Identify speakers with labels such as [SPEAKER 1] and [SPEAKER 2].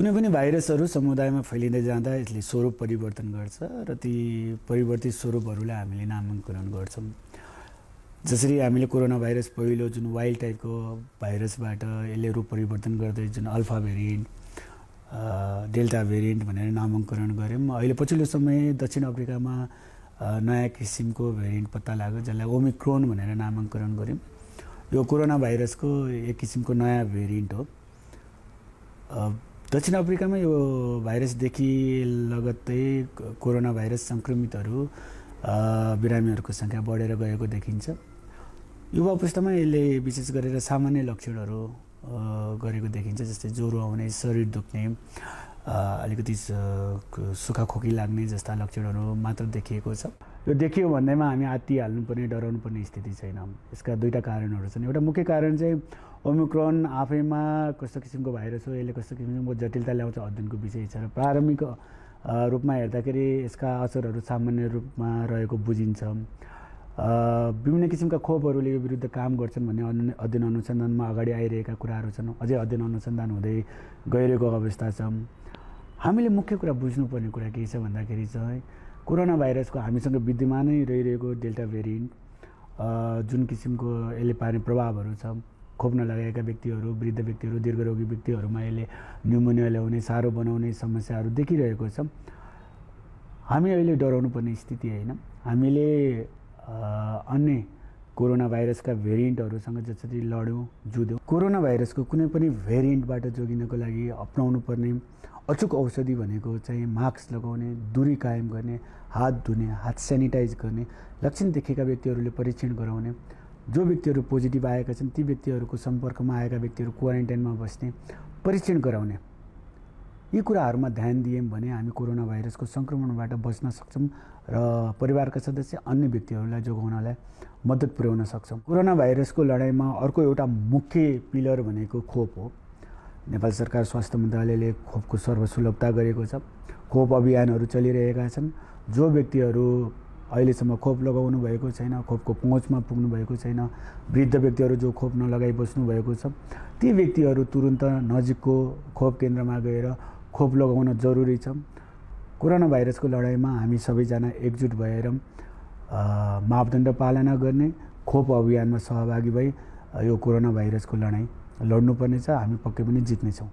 [SPEAKER 1] कुनै पनि भाइरसहरू समुदायमा फैलिँदै जाँदा यसले स्वरूप परिवर्तन गर्छ र ती परिवर्तित स्वरूपहरूलाई हामीले नामाङ्करण गर्छौँ जसरी हामीले कोरोना भाइरस पहिलो जुन वाइल्ड टाइपको भाइरसबाट यसले रूप परिवर्तन गर्दै जुन अल्फा भेरिएन्ट डेल्टा भेरिएन्ट भनेर नामाङ्करण गऱ्यौँ अहिले पछिल्लो समय दक्षिण अफ्रिकामा नयाँ किसिमको भेरिएन्ट पत्ता लाग्यो जसलाई ओमिक्रोन भनेर नामाङ्करण गऱ्यौँ यो कोरोना भाइरसको एक किसिमको नयाँ भेरिएन्ट हो दक्षिण अफ्रिकामा यो भाइरसदेखि लगत्तै कोरोना भाइरस सङ्क्रमितहरू बिरामीहरूको सङ्ख्या बढेर गएको देखिन्छ युवा पुस्तामा यसले विशेष गरेर सामान्य लक्षणहरू गरेको देखिन्छ जस्तै ज्वरो आउने शरीर दुख्ने अलिकति सुखा खोकी लाग्ने जस्ता लक्षणहरू मात्र देखिएको छ यो देखियो भन्दैमा हामी पर्ने डराउनु पर्ने स्थिति छैन यसका दुईवटा कारणहरू छन् एउटा मुख्य कारण चाहिँ ओमिक्रोन आफैमा कस्तो किसिमको भाइरस हो यसले कस्तो किसिमको जटिलता ल्याउँछ अध्ययनको विषय छ र प्रारम्भिक रूपमा हेर्दाखेरि यसका असरहरू सामान्य रूपमा रहेको बुझिन्छ विभिन्न किसिमका खोपहरूले यो विरुद्ध काम गर्छन् भन्ने अध्ययन अनुसन्धानमा अगाडि आइरहेका कुराहरू छन् अझै अध्ययन अनुसन्धान हुँदै गइरहेको अवस्था छ हामीले मुख्य कुरा बुझ्नुपर्ने कुरा के छ भन्दाखेरि चाहिँ कोरोना भाइरसको हामीसँग विद्यमानै रहिरहेको डेल्टा भेरिएन्ट जुन किसिमको यसले पार्ने प्रभावहरू छ खोप्न लगाएका व्यक्तिहरू वृद्ध व्यक्तिहरू दीर्घरोगी व्यक्तिहरूमा यसले न्युमोनिया ल्याउने साह्रो बनाउने समस्याहरू देखिरहेको छ हामी अहिले डराउनु पर्ने स्थिति होइन हामीले अन्य कोरोना भाइरसका भेरिएन्टहरूसँग जसरी लड्यौँ जुध्यौँ कोरोना भाइरसको कुनै पनि भेरिएन्टबाट जोगिनको लागि अप्नाउनु पर्ने अचुक औषधि भनेको चाहिँ मास्क लगाउने दुरी कायम गर्ने हात धुने हात सेनिटाइज गर्ने लक्षण देखेका व्यक्तिहरूले परीक्षण गराउने जो व्यक्तिहरू पोजिटिभ आएका छन् ती व्यक्तिहरूको सम्पर्कमा आएका व्यक्तिहरू क्वारेन्टाइनमा बस्ने परीक्षण गराउने यी कुराहरूमा ध्यान दियौँ भने हामी कोरोना भाइरसको सङ्क्रमणबाट बच्न सक्छौँ र परिवारका सदस्य अन्य व्यक्तिहरूलाई जोगाउनलाई मद्दत पुर्याउन सक्छौँ कोरोना भाइरसको लडाइँमा अर्को एउटा मुख्य पिलर भनेको खोप हो नेपाल सरकार स्वास्थ्य मन्त्रालयले खोपको सर्वसुलभता गरेको छ खोप अभियानहरू चलिरहेका छन् जो व्यक्तिहरू अहिलेसम्म खोप लगाउनु भएको छैन खोपको पहुँचमा पुग्नु भएको छैन वृद्ध व्यक्तिहरू जो खोप नलगाई बस्नु भएको छ ती व्यक्तिहरू तुरुन्त नजिकको खोप केन्द्रमा गएर खोप लगाउन जरुरी छ कोरोना भाइरसको लडाइँमा हामी सबैजना एकजुट भएर मापदण्ड पालना गर्ने खोप अभियानमा सहभागी भई यो कोरोना भाइरसको लडाइँ लड्नुपर्नेछ हामी पक्कै पनि जित्नेछौँ